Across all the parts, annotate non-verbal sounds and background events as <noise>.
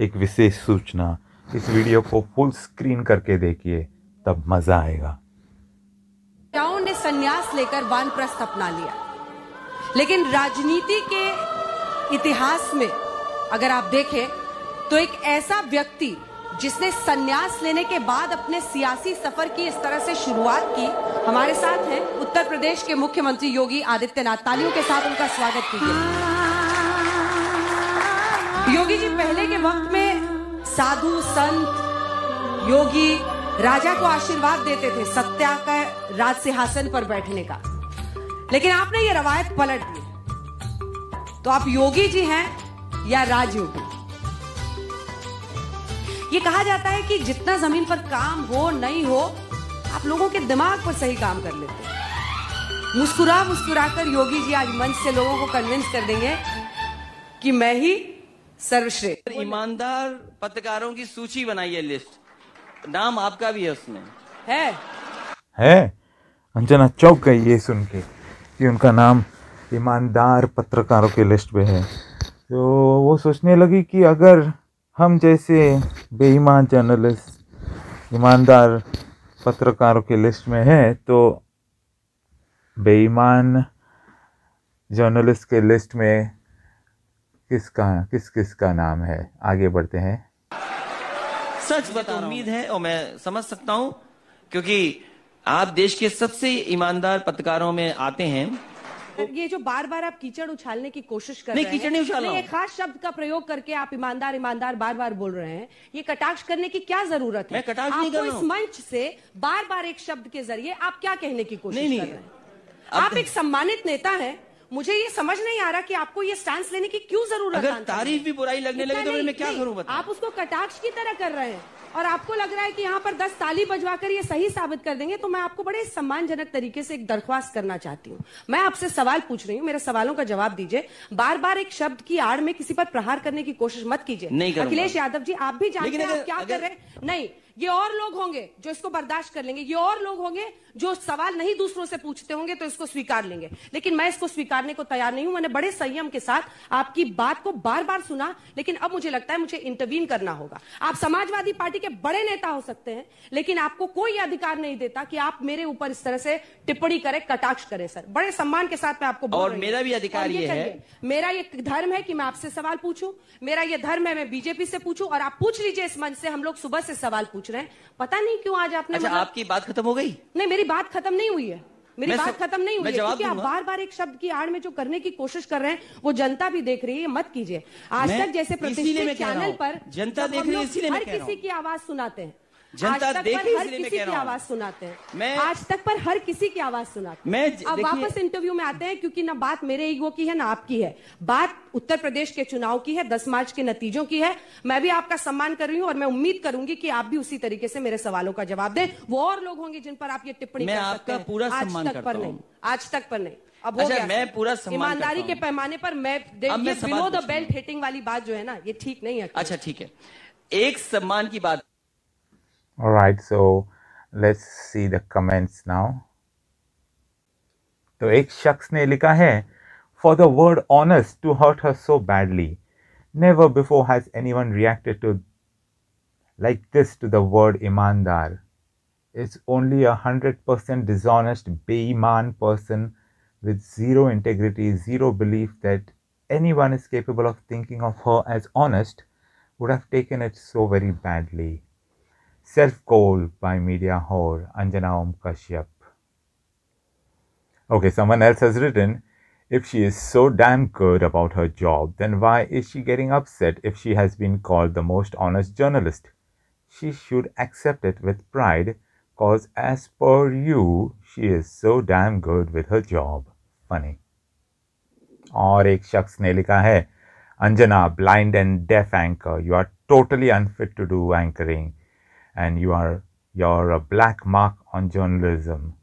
एक विशेष सूचना इस वीडियो को फुल स्क्रीन करके देखिए तब मजा आएगा ने संन्यास लेकर वानप्रस्थ अपना लिया लेकिन राजनीति के इतिहास में अगर आप देखें तो एक ऐसा व्यक्ति जिसने संन्यास लेने के बाद अपने सियासी सफर की इस तरह से शुरुआत की हमारे साथ हैं उत्तर प्रदेश के मुख्यमंत्री योगी आदित्यनाथ तालियों के साथ उनका स्वागत कीजिए योगी जी पहले के वक्त में साधु संत योगी राजा को आशीर्वाद देते थे सत्या का राज सिंहासन पर बैठने का लेकिन आपने ये रवायत पलट दी तो आप योगी जी हैं या राजयोगी ये कहा जाता है कि जितना जमीन पर काम हो नहीं हो आप लोगों के दिमाग पर सही काम कर लेते हैं मुस्कुरा मुस्कुरा कर योगी जी आज मंच से लोगों को कन्विंस कर देंगे कि मैं ही सर्वश्रेष्ठ ईमानदार पत्रकारों की सूची बनाई है लिस्ट नाम आपका भी है उसमें है है अंजना चौक गई ये सुन के कि उनका नाम ईमानदार पत्रकारों की लिस्ट में है तो वो सोचने लगी कि अगर हम जैसे बेईमान जर्नलिस्ट ईमानदार पत्रकारों की लिस्ट में है तो बेईमान जर्नलिस्ट के लिस्ट में किसका किस किस का नाम है आगे बढ़ते हैं सच बता तो उम्मीद है और मैं समझ सकता हूँ क्योंकि आप देश के सबसे ईमानदार पत्रकारों में आते हैं ये जो बार बार आप कीचड़ उछालने की कोशिश कर नहीं, रहे हैं नहीं खास शब्द का प्रयोग करके आप ईमानदार ईमानदार बार बार बोल रहे हैं ये कटाक्ष करने की क्या जरूरत है मैं कटाक्ष आपको नहीं इस मंच से बार बार एक शब्द के जरिए आप क्या कहने की कोशिश नहीं, नहीं, कर रहे हैं आप एक सम्मानित नेता हैं मुझे ये समझ नहीं आ रहा कि आपको ये स्टैंड लेने की क्यों जरूरत अगर तारीफ भी बुराई लगने लगे तो मैं क्या करूँ आप उसको कटाक्ष की तरह कर रहे हैं और आपको लग रहा है कि यहाँ पर दस ताली बजवाकर ये सही साबित कर देंगे तो मैं आपको बड़े सम्मानजनक तरीके से एक दरख्वास्त करना चाहती हूँ मैं आपसे सवाल पूछ रही हूँ मेरे सवालों का जवाब दीजिए बार बार एक शब्द की आड़ में किसी पर प्रहार करने की कोशिश मत कीजिए अखिलेश यादव जी आप भी जानते हैं आप क्या अगर... कर रहे हैं नहीं ये और लोग होंगे जो इसको बर्दाश्त कर लेंगे ये और लोग होंगे जो सवाल नहीं दूसरों से पूछते होंगे तो इसको स्वीकार लेंगे लेकिन मैं इसको स्वीकारने को तैयार नहीं हूं मैंने बड़े संयम के साथ आपकी बात को बार बार सुना लेकिन अब मुझे लगता है मुझे इंटरवीन करना होगा आप समाजवादी पार्टी के बड़े नेता हो सकते हैं लेकिन आपको कोई अधिकार नहीं देता कि आप मेरे ऊपर इस तरह से टिप्पणी करें कटाक्ष करें सर बड़े सम्मान के साथ मैं आपको बोल और मेरा भी अधिकार ये, ये है मेरा ये धर्म है कि मैं आपसे सवाल पूछूं मेरा ये धर्म है मैं बीजेपी से पूछूं और आप पूछ लीजिए इस मंच से हम लोग सुबह से सवाल पूछ रहे हैं पता नहीं क्यों आज आपने अच्छा, मतलब आपकी बात खत्म हो गई नहीं मेरी बात खत्म नहीं हुई है मेरी बात खत्म नहीं हुई क्योंकि आप बार बार एक शब्द की आड़ में जो करने की कोशिश कर रहे हैं वो जनता भी देख रही है मत कीजिए आज तक जैसे प्रतिष्ठित चैनल पर जनता देख रही है हर किसी की आवाज सुनाते हैं जनता देखी हर किसी की आवाज सुनाते हैं मैं आज तक पर हर किसी की आवाज सुनाते हैं अब वापस इंटरव्यू में आते हैं क्योंकि ना बात मेरे ईगो की है ना आपकी है बात उत्तर प्रदेश के चुनाव की है दस मार्च के नतीजों की है मैं भी आपका सम्मान कर रही हूँ और मैं उम्मीद करूंगी की आप भी उसी तरीके से मेरे सवालों का जवाब दें वो और लोग होंगे जिन पर आप ये टिप्पणी मैं आपका पूरा सम्मान पर नहीं आज तक पर नहीं अब हो अच्छा, गया मैं पूरा ईमानदारी के पैमाने पर मैं बिलो द बेल्ट हिटिंग वाली बात जो है ना ये ठीक नहीं है अच्छा ठीक है एक सम्मान की बात all right so let's see the comments now तो एक शख्स ने लिखा है for the word honest to hurt her so badly never before has anyone reacted to like this to the word ईमानदार it's only a hundred percent dishonest बेईमान person with zero integrity, zero belief that anyone is capable of thinking of her as honest, would have taken it so very badly. Self Goal by Media whore Anjana Om Kashyap. Okay, someone else has written If she is so damn good about her job, then why is she getting upset if she has been called the most honest journalist? She should accept it with pride, cause as per you, she is so damn good with her job. Funny. और एक शख्स likha hai, Anjana blind and deaf anchor. You are totally unfit to do anchoring and you are you're a black mark on journalism.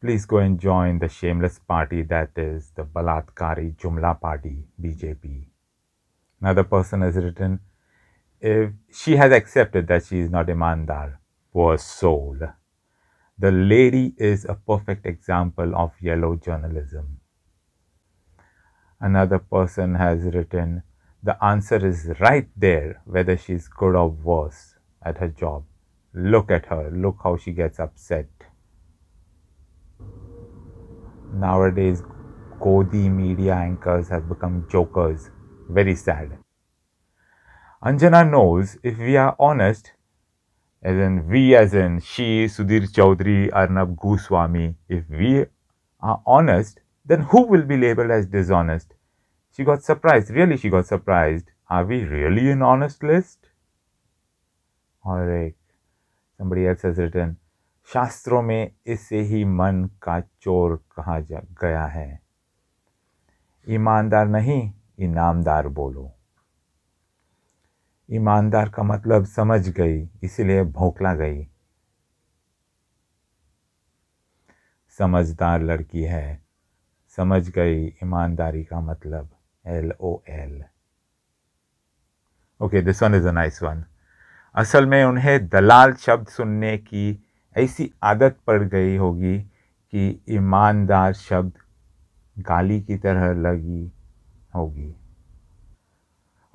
Please go and join the shameless party that is the Balatkari Jumla Party, BJP. Another person has written, if she has accepted that she is not a mandar poor soul. The lady is a perfect example of yellow journalism. Another person has written, the answer is right there, whether she's good or worse at her job. Look at her, look how she gets upset. Nowadays, Kodi media anchors have become jokers. Very sad. Anjana knows if we are honest, as in we, as in she, Sudhir Chaudhary, Arnab Goswami, if we are honest, then who will be labeled as dishonest? She got surprised. Really, she got surprised. Are we really an honest list? Alright. somebody else has written शास्त्रों में इसे ही मन का चोर कहा जा गया है ईमानदार नहीं इनामदार बोलो ईमानदार का मतलब समझ गई इसलिए भौंकला गई समझदार लड़की है समझ गई ईमानदारी का मतलब L O L okay this one is a nice one असल में उन्हें दलाल शब्द सुनने की ऐसी आदत पड़ गई होगी कि ईमानदार शब्द गाली की तरह लगी होगी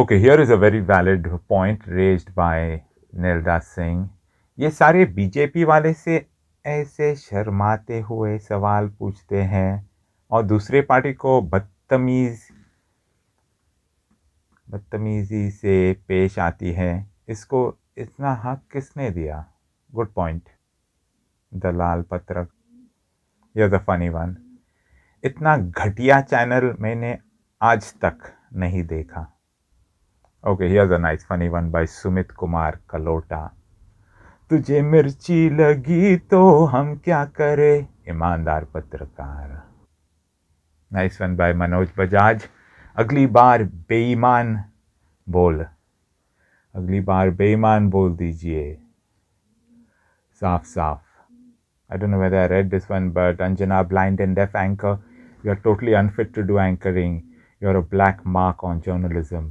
okay here is a very valid point raised by Nirdas Singh ये सारे बीजेपी वाले से ऐसे शर्माते हुए सवाल पूछते हैं और दूसरे पार्टी को बदतमीज़ बदतमीज़ी से पेश आती है इसको इतना हक किसने दिया गुड पॉइंट द लाल पत्रक या द फनी वन इतना घटिया चैनल मैंने आज तक नहीं देखा okay here the nice funny one by Sumit Kumar Kalota तुझे मिर्ची लगी तो हम क्या करें ईमानदार पत्रकार nice one by Manoj Bajaj अगली बार बेईमान बोल अगली बार बेईमान बोल दीजिए साफ साफ I don't know whether I read this one but Anjana blind and deaf anchor you are totally unfit to do anchoring you are a black mark on journalism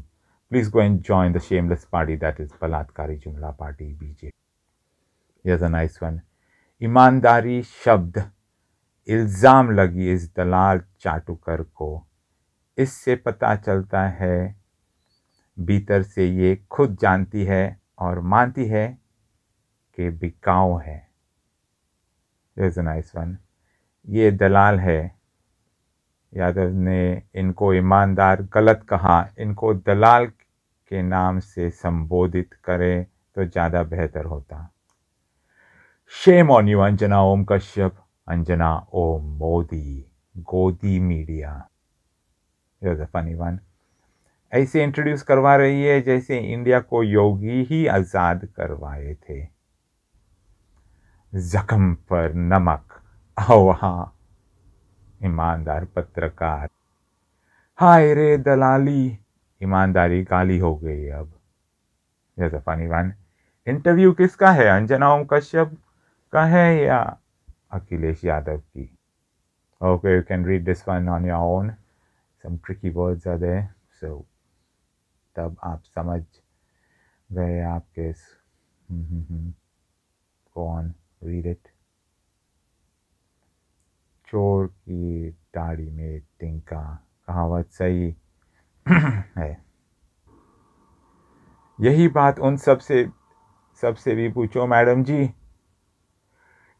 please go and join the shameless party that is बलात्कारी जुमला party BJP is a nice one ईमानदारी शब्द इल्ज़ाम लगी इस दलाल चाटुकर को इससे पता चलता है भीतर से ये खुद जानती है और मानती है कि बिकाऊ है इज़ नाइस वन ये दलाल है यादव ने इनको ईमानदार गलत कहा इनको दलाल के नाम से संबोधित करें तो ज़्यादा बेहतर होता shame on you Anjana Om Kashyap Anjana Om Modi गोदी मीडिया फनी वन ऐसे इंट्रोड्यूस करवा रही है जैसे इंडिया को योगी ही आज़ाद करवाए थे जख्म पर नमक अवहा ईमानदार पत्रकार हाय रे दलाली ईमानदारी काली हो गई अब जजफानी वन इंटरव्यू किसका है अंजना ओम कश्यप का है या अखिलेश यादव की okay you can read this one on your own some tricky words are there so तब आप समझ गए आपके कौन रीड इट चोर की दाढ़ी में टिंका कहावत सही <clears throat> है यही बात उन सब से सबसे भी पूछो मैडम जी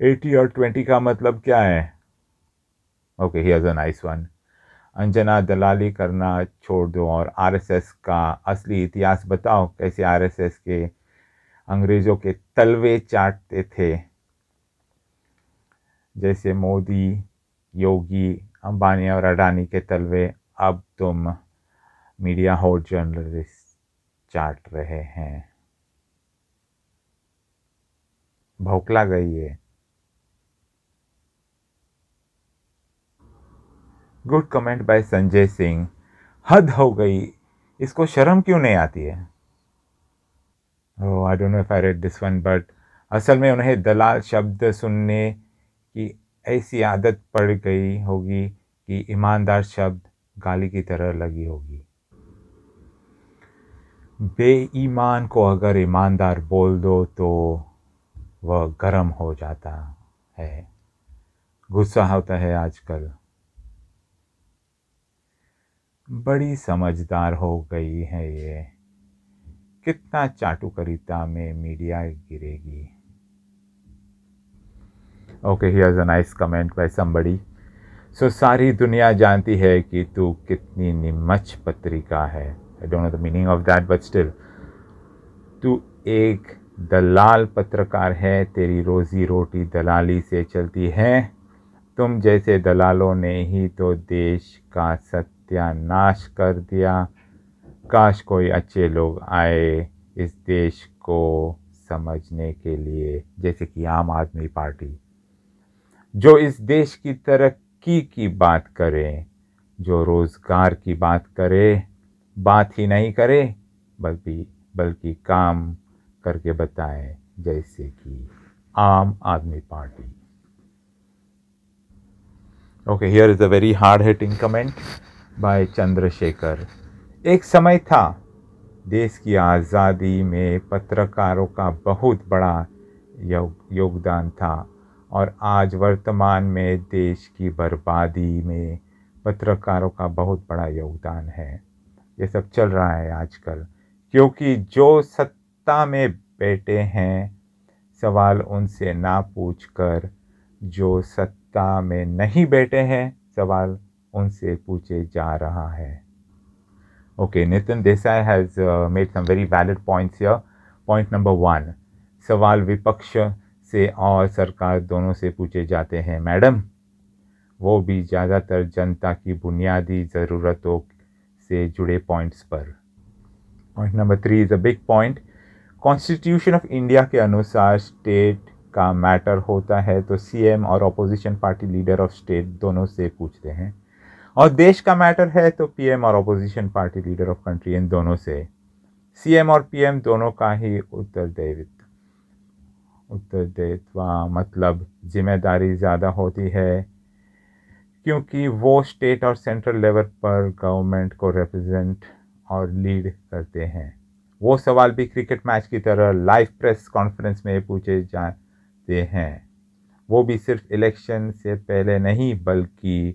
एटी और ट्वेंटी का मतलब क्या है okay he has a nice one Anjana दलाली करना छोड़ दो और आरएसएस का असली इतिहास बताओ कैसे आरएसएस के अंग्रेज़ों के तलवे चाटते थे जैसे मोदी योगी अंबानी और अडानी के तलवे अब तुम मीडिया हो जर्नलिस्ट चाट रहे हैं भौकला गई है good comment by Sanjay Singh हद हो गई इसको शर्म क्यों नहीं आती है I don't know if I read this one but असल में उन्हें दलाल शब्द सुनने की ऐसी आदत पड़ गई होगी कि ईमानदार शब्द गाली की तरह लगी होगी बेईमान को अगर ईमानदार बोल दो तो वह गर्म हो जाता है गुस्सा होता है आजकल बड़ी समझदार हो गई है ये कितना चाटुकरिता में मीडिया गिरेगी okay here's a nice comment by somebody so सारी दुनिया जानती है कि तू कितनी निमच पत्रिका है I don't know the meaning of that but still तू एक दलाल पत्रकार है तेरी रोज़ी रोटी दलाली से चलती है तुम जैसे दलालों ने ही तो देश का सत्य नाश कर दिया काश कोई अच्छे लोग आए इस देश को समझने के लिए जैसे कि आम आदमी पार्टी जो इस देश की तरक्की की बात करें जो रोज़गार की बात करे बात ही नहीं करे बल्कि बल्कि काम करके बताएं जैसे कि Aam Aadmi party okay here is a very hard hitting comment by Chandrashekhar एक समय था देश की आज़ादी में पत्रकारों का बहुत बड़ा योगदान था और आज वर्तमान में देश की बर्बादी में पत्रकारों का बहुत बड़ा योगदान है ये सब चल रहा है आजकल क्योंकि जो सत्ता में बैठे हैं सवाल उनसे ना पूछकर जो सत्ता में नहीं बैठे हैं सवाल उनसे पूछे जा रहा है okay Nitin Desai has made some very valid points points point number one सवाल विपक्ष से और सरकार दोनों से पूछे जाते हैं मैडम वो भी ज़्यादातर जनता की बुनियादी ज़रूरतों से जुड़े पॉइंट्स पर point number three is a big point constitution of India के अनुसार स्टेट का मैटर होता है तो सीएम और opposition party leader of state दोनों से पूछते हैं और देश का मैटर है तो पीएम और opposition party leader of country इन दोनों से सीएम और पीएम दोनों का ही उत्तरदायित्व उत्तरदायित्व मतलब जिम्मेदारी ज़्यादा होती है क्योंकि वो स्टेट और सेंट्रल लेवल पर गवर्नमेंट को रिप्रेजेंट और लीड करते हैं वो सवाल भी क्रिकेट मैच की तरह लाइव प्रेस कॉन्फ्रेंस में पूछे जाते हैं वो भी सिर्फ इलेक्शन से पहले नहीं बल्कि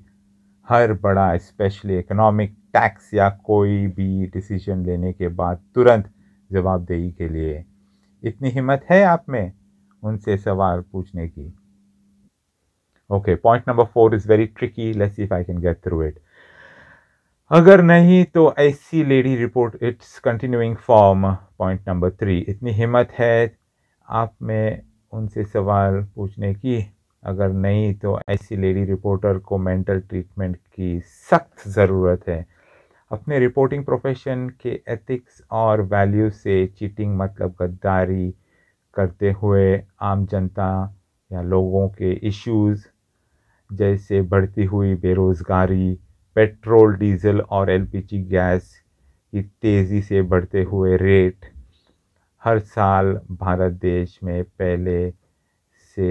हर बड़ा स्पेशली इकोनॉमिक टैक्स या कोई भी डिसीजन लेने के बाद तुरंत जवाबदेही के लिए इतनी हिम्मत है आप में उनसे सवाल पूछने की okay point number four is very tricky let's if I can get through it अगर नहीं तो ऐसी lady report it's continuing form point number three इतनी हिम्मत है आप में उनसे सवाल पूछने की अगर नहीं तो ऐसी लेडी रिपोर्टर को मेंटल ट्रीटमेंट की सख्त ज़रूरत है अपने रिपोर्टिंग प्रोफेशन के एथिक्स और वैल्यू से चीटिंग मतलब गद्दारी करते हुए आम जनता या लोगों के इश्यूज जैसे बढ़ती हुई बेरोज़गारी पेट्रोल डीजल और एलपीजी गैस की तेज़ी से बढ़ते हुए रेट हर साल भारत देश में पहले से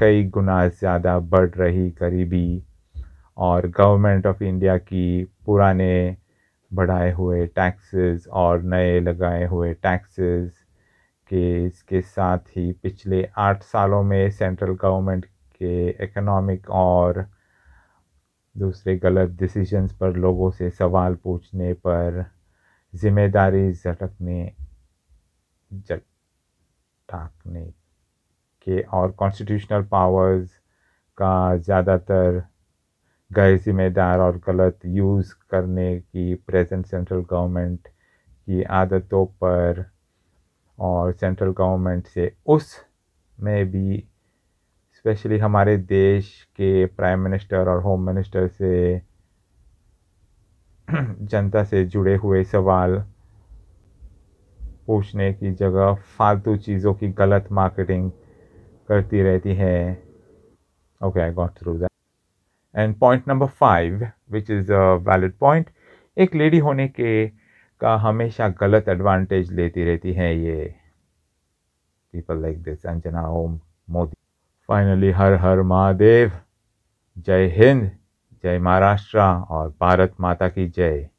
कई गुना ज़्यादा बढ़ रही गरीबी और गवर्नमेंट ऑफ इंडिया की पुराने बढ़ाए हुए टैक्सेस और नए लगाए हुए टैक्सेस के इसके साथ ही पिछले आठ सालों में सेंट्रल गवर्नमेंट के इकोनॉमिक और दूसरे गलत डिसीजंस पर लोगों से सवाल पूछने पर जिम्मेदारी झटकने झटाकने के और कॉन्स्टिट्यूशनल पावर्स का ज़्यादातर गैर जिम्मेदार और गलत यूज़ करने की प्रेजेंट सेंट्रल गवर्नमेंट की आदतों पर और सेंट्रल गवर्नमेंट से उस में भी स्पेशली हमारे देश के प्राइम मिनिस्टर और होम मिनिस्टर से जनता से जुड़े हुए सवाल पूछने की जगह फालतू चीज़ों की गलत मार्केटिंग करती रहती है okay I got through that and point number five which is a valid point एक लेडी होने के का हमेशा गलत एडवांटेज लेती रहती है ये people like this Anjana Om Modi finally Har Har Mahadev जय हिंद जय महाराष्ट्र और भारत माता की जय